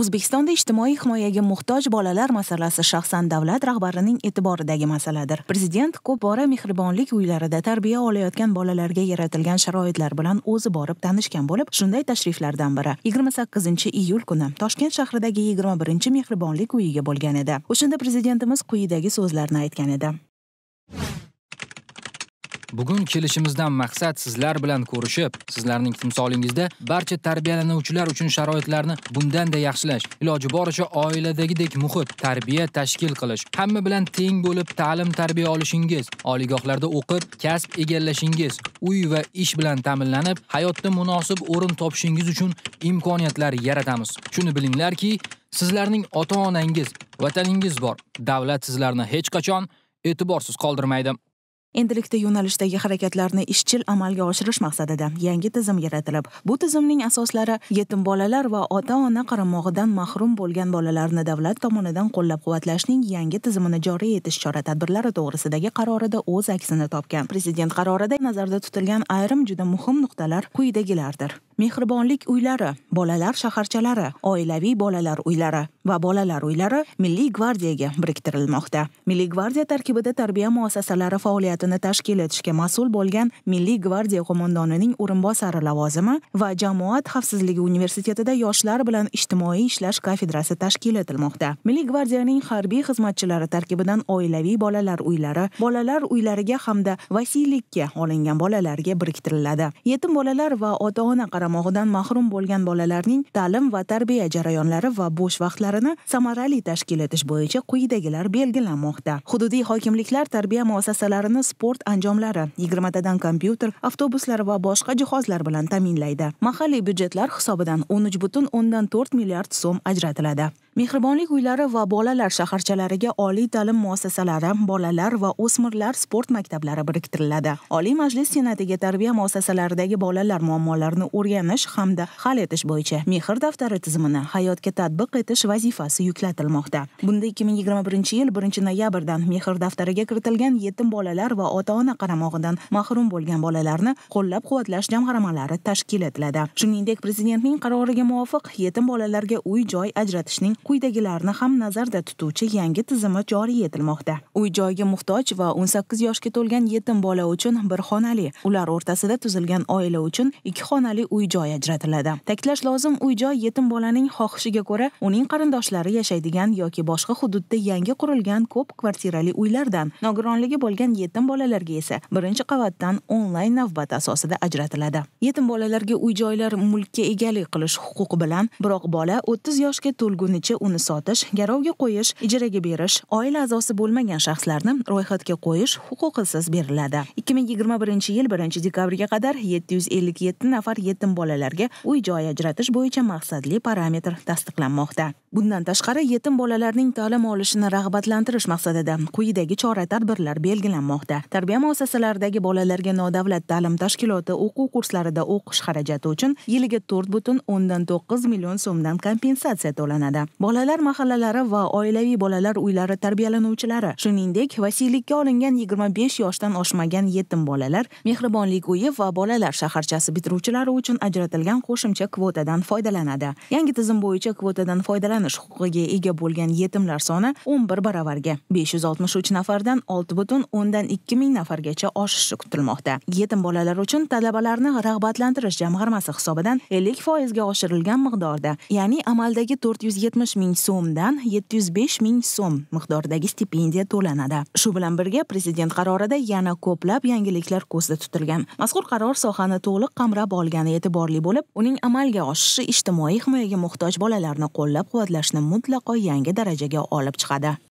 o'zbekistonda ijtimoiy himoyaga muhtoj bolalar masalasi shaxsan davlat rahbarining e'tiboridagi masaladir prezident ko'p bora mehribonlik uylarida tarbiya olayotgan bolalarga yaratilgan sharoitlar bilan o'zi borib tanishgan bo'lib shunday tashriflardan biri yigirma sakkizinchi iyul kuni toshkent shahridagi yigirma birinchi mehribonlik uyiga bo'lgan edi o'shanda prezidentimiz quyidagi so'zlarni aytgan edi Bugun kelishimizdan maqsad sizlar bilan ko'rishib, sizlarning timsolingizda barcha tarbiyalanuvchilar uchun sharoitlarni bundan-da yaxshilash, iloji boricha oiladagidek muhit, tarbiya tashkil qilish, hamma bilan teng bo'lib ta'lim tarbiya olishingiz, oliygohlarda o'qib, kasb egallashingiz, uy va ish bilan ta'minlanib, hayotda munosib o'rin topishingiz uchun imkoniyatlar yaratamiz. Shuni bilinglarki, sizlarning ota-onangiz, vataningiz bor. Davlat sizlarni hech qachon e'tiborsiz qoldirmaydi. endilikda yo'nalishdagi harakatlarni ishchil amalga oshirish maqsadida yangi tizim yaratilib bu tizimning asoslari yetim bolalar va ota ona qaramog'idan mahrum bo'lgan bolalarni davlat tomonidan qo'llab quvvatlashning yangi tizimini joriy etish chora tadbirlari to'g'risidagi qarorida o'z aksini topgan prezident qarorida nazarda tutilgan ayrim juda muhim nuqtalar quyidagilardir mehribonlik uylari bolalar shaharchalari oilaviy bolalar uylari va bolalar uylari milliy gvardiyaga biriktirilmoqda milliy gvardiya tarkibida tarbiya muassasalari faoliyatini tashkil etishga mas'ul bo'lgan milliy gvardiya qo'mondonining o'rinbosari lavozimi va jamoat xavfsizligi universitetida yoshlar bilan ijtimoiy ishlash kafedrasi tashkil etilmoqda milliy gvardiyaning harbiy xizmatchilari tarkibidan oilaviy bolalar uylari bolalar uylariga hamda vasiylikka olingan bolalarga biriktiriladi yetim bolalar va ota ona qaram qaramog'idan mahrum bo'lgan bolalarning ta'lim va tarbiya jarayonlari va bo'sh vaqtlarini samarali tashkil etish bo'yicha quyidagilar belgilanmoqda hududiy hokimliklar tarbiya muassasalarini sport anjomlari yigirmatadan kompyuter avtobuslar va boshqa jihozlar bilan ta'minlaydi mahalliy byudjetlar hisobidan o'n uch butun o'ndan to'rt milliard so'm ajratiladi mehribonlik uylari va bolalar shaharchalariga oliy ta'lim muassasalari bolalar va o'smirlar sport maktablari biriktiriladi oliy majlis senatiga tarbiya muassasalaridagi bolalar muammolarini o'rganish hamda hal etish bo'yicha mehr daftari tizimini hayotga tatbiq etish vazifasi yuklatilmoqda bunda 2021 yil 1 noyabrdan mehr daftariga kiritilgan yetim bolalar va ota ona qaramog'idan mahrum bo'lgan bolalarni qo'llab quvvatlash jamg'armalari tashkil etiladi shuningdek prezidentning qaroriga muvofiq yetim bolalarga uy joy ajratishning quyidagilarni ham nazarda tutuvchi yangi tizimi joriy etilmoqda uy joyga muhtoj va 18 yoshga to'lgan yetim bola uchun bir xonali ular o'rtasida tuzilgan oila uchun ikki xonali uy joy ajratiladi ta'kidlash lozim uy joy yetim bolaning xohishiga ko'ra uning qarindoshlari yashaydigan yoki boshqa hududda yangi qurilgan ko'p kvartirali uylardan nogironligi bo'lgan yetim bolalarga esa birinchi qavatdan onlayn navbat asosida ajratiladi yetim bolalarga uy joylar mulkka egalik qilish huquqi bilan biroq bola 30 yoshga to'lgunicha bo'yicha uni sotish garovga qo'yish ijaraga berish oila a'zosi bo'lmagan shaxslarni ro'yxatga qo'yish huquqisiz beriladi ikki ming yigirma birinchi yil birinchi dekabrga qadar yetti yuz ellik yetti nafar yetim bolalarga uy joy ajratish bo'yicha maqsadli parametr tasdiqlanmoqda bundan tashqari yetim bolalarning ta'lim olishini rag'batlantirish maqsadida quyidagi chora tadbirlar belgilanmoqda tarbiya muassasalaridagi bolalarga nodavlat ta'lim tashkiloti o'quv kurslarida o'qish xarajati uchun yiliga to'rt butun o'ndan to'qqiz million so'mdan kompensatsiya to'lanadi bolalar mahallalari va oilaviy bolalar uylari tarbiyalanuvchilari shuningdek vasiylikka olingan 25 yoshdan oshmagan yetim bolalar mehribonlik uyi va bolalar shaharchasi bitiruvchilari uchun ajratilgan qo'shimcha kvotadan foydalanadi yangi tizim bo'yicha kvotadan foydalanish huquqiga ega bo'lgan yetimlar soni 11 baravarga 563 nafardan ikki ming nafargacha oshishi kutilmoqda yetim bolalar uchun talabalarni rag'batlantirish jamg'armasi hisobidan 50 foizga oshirilgan miqdorda ya'ni amaldagi 470 yetmish ming so'mdan yetti yuz besh ming so'm miqdoridagi stipendiya to'lanadi shu bilan birga prezident qarorida yana ko'plab yangiliklar ko'zda tutilgan mazkur qaror sohani to'liq qamrab olgani e'tiborli bo'lib uning amalga oshishi ijtimoiy himoyaga muhtoj bolalarni qo'llab quvvatlashni mutlaqo yangi darajaga olib chiqadi